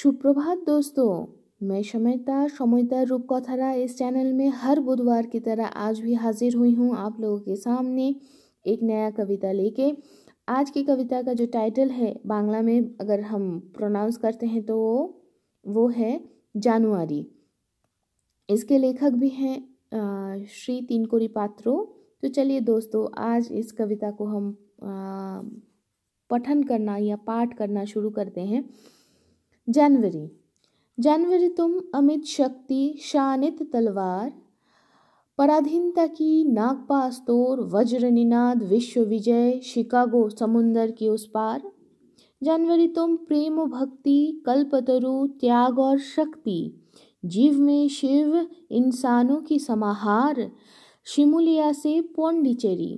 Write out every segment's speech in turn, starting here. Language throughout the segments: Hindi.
सुप्रभात दोस्तों मैं समयता समयता रूप रूपकथारा इस चैनल में हर बुधवार की तरह आज भी हाजिर हुई हूँ आप लोगों के सामने एक नया कविता लेके आज की कविता का जो टाइटल है बांग्ला में अगर हम प्रोनाउंस करते हैं तो वो वो है जानुआरी इसके लेखक भी हैं श्री तीनकोरी पात्रो तो चलिए दोस्तों आज इस कविता को हम आ, पठन करना या पाठ करना शुरू करते हैं जनवरी जनवरी तुम अमित शक्ति शानित तलवार पराधीनता की नागपास्तोर वज्र निनाद विश्व विजय शिकागो समुंदर की उस पार जनवरी तुम प्रेम भक्ति कल्पतरु त्याग और शक्ति जीव में शिव इंसानों की समाहार शिमुलिया से पौंडिचेरी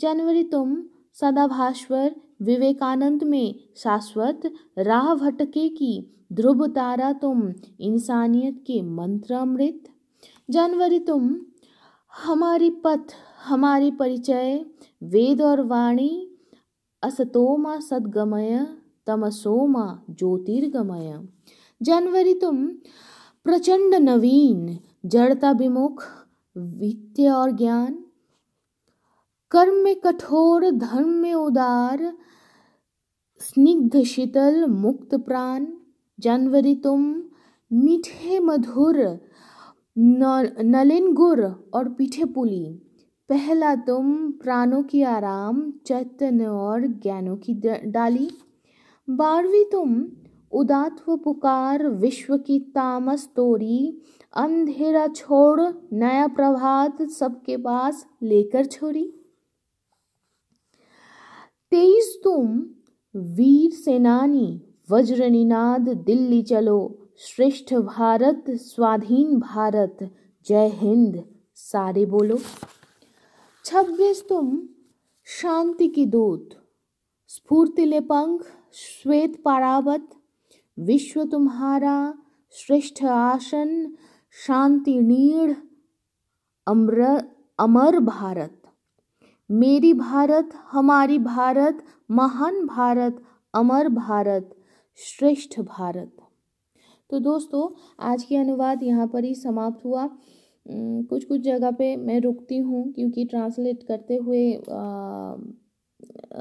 जनवरी तुम सदाभास्वर विवेकानंद में शाश्वत राह भटके की ध्रुव तारा तुम इंसानियत के मंत्र अमृत जनवरी तुम हमारी पथ हमारी परिचय वेद और वाणी असतोमा सदगमय तमसोमा ज्योतिर्गमय जनवरी तुम प्रचंड नवीन जड़ता विमुख वित्य और ज्ञान कर्म में कठोर धर्म में उदार स्निग्ध शीतल मुक्त प्राण जनवरी तुम मीठे मधुर नलिन गुर और पीठे पुली पहला तुम प्राणों की आराम चैतन्य और ज्ञानों की डाली बारहवीं तुम उदात पुकार विश्व की तामस तोरी अंधेरा छोड़ नया प्रभात सबके पास लेकर छोड़ी तेईस तुम वीर सेनानी वज्र निनाद दिल्ली चलो श्रेष्ठ भारत स्वाधीन भारत जय हिंद सारे बोलो छब्बीस तुम शांति की दूत स्फूर्ति पंख श्वेत पारावत विश्व तुम्हारा श्रेष्ठ आसन शांति नीड़ अमर अमर भारत मेरी भारत हमारी भारत महान भारत अमर भारत श्रेष्ठ भारत तो दोस्तों आज की अनुवाद यहाँ पर ही समाप्त हुआ कुछ कुछ जगह पे मैं रुकती हूँ क्योंकि ट्रांसलेट करते हुए आ,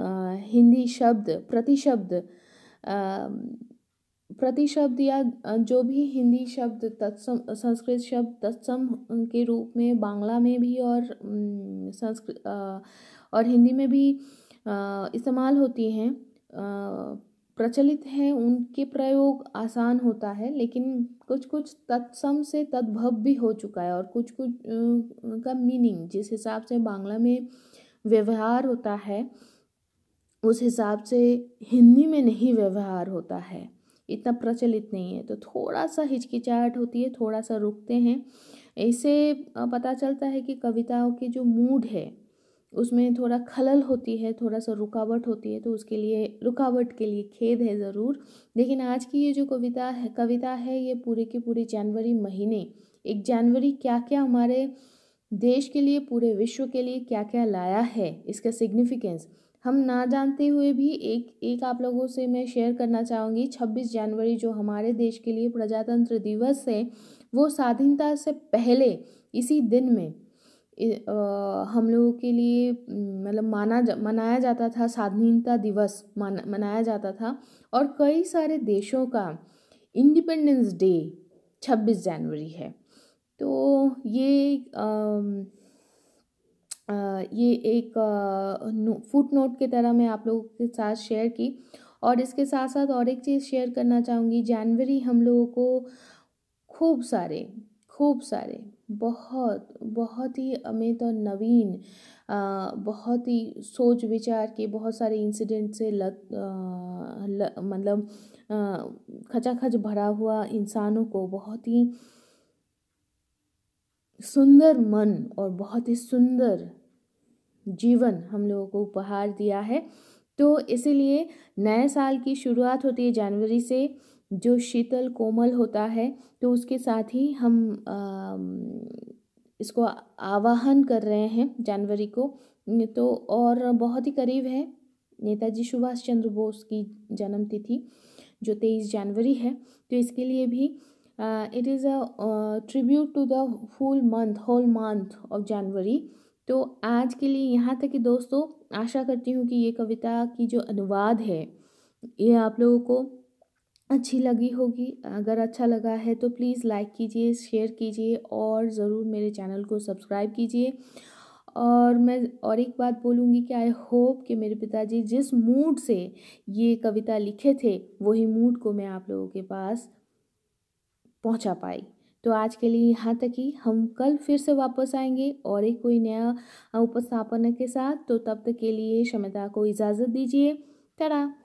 आ, हिंदी शब्द प्रतिशब्द प्रतिशब्द या जो भी हिंदी शब्द तत्सम संस्कृत शब्द तत्सम के रूप में बांग्ला में भी और संस्कृत और हिंदी में भी इस्तेमाल होती हैं प्रचलित हैं उनके प्रयोग आसान होता है लेकिन कुछ कुछ तत्सम से तद्भव भी हो चुका है और कुछ कुछ का मीनिंग जिस हिसाब से बांग्ला में व्यवहार होता है उस हिसाब से हिंदी में नहीं व्यवहार होता है इतना प्रचलित नहीं है तो थोड़ा सा हिचकिचाहट होती है थोड़ा सा रुकते हैं ऐसे पता चलता है कि कविताओं की जो मूड है उसमें थोड़ा खलल होती है थोड़ा सा रुकावट होती है तो उसके लिए रुकावट के लिए खेद है ज़रूर लेकिन आज की ये जो कविता है कविता है ये पूरे की पूरी जनवरी महीने एक जनवरी क्या क्या हमारे देश के लिए पूरे विश्व के लिए क्या क्या लाया है इसका सिग्निफिकेंस हम ना जानते हुए भी एक एक आप लोगों से मैं शेयर करना चाहूँगी 26 जनवरी जो हमारे देश के लिए प्रजातंत्र दिवस है वो स्वाधीनता से पहले इसी दिन में हम लोगों के लिए मतलब माना जा, मनाया जाता था स्वाधीनता दिवस मान, मनाया जाता था और कई सारे देशों का इंडिपेंडेंस डे 26 जनवरी है तो ये आ, ये एक फुट नोट की तरह मैं आप लोगों के साथ शेयर की और इसके साथ साथ और एक चीज़ शेयर करना चाहूँगी जनवरी हम लोगों को खूब सारे खूब सारे बहुत बहुत ही अमित और नवीन आ, बहुत ही सोच विचार के बहुत सारे इंसिडेंट से लग, मतलब खचाखच भरा हुआ इंसानों को बहुत ही सुंदर मन और बहुत ही सुंदर जीवन हम लोगों को उपहार दिया है तो इसीलिए नए साल की शुरुआत होती है जनवरी से जो शीतल कोमल होता है तो उसके साथ ही हम आ, इसको आवाहन कर रहे हैं जनवरी को तो और बहुत ही करीब है नेताजी सुभाष चंद्र बोस की जन्म तिथि जो तेईस जनवरी है तो इसके लिए भी it is a tribute to the full month whole month of January तो आज के लिए यहाँ तक कि दोस्तों आशा करती हूँ कि ये कविता की जो अनुवाद है ये आप लोगों को अच्छी लगी होगी अगर अच्छा लगा है तो प्लीज़ लाइक कीजिए शेयर कीजिए और ज़रूर मेरे चैनल को सब्सक्राइब कीजिए और मैं और एक बात बोलूँगी कि आई होप कि मेरे पिताजी जिस मूड से ये कविता लिखे थे वही मूड को मैं आप लोगों के पास पहुँचा पाई तो आज के लिए यहाँ तक ही हम कल फिर से वापस आएंगे और एक कोई नया उपस्थापना के साथ तो तब तक के लिए क्षमता को इजाज़त दीजिए तड़ा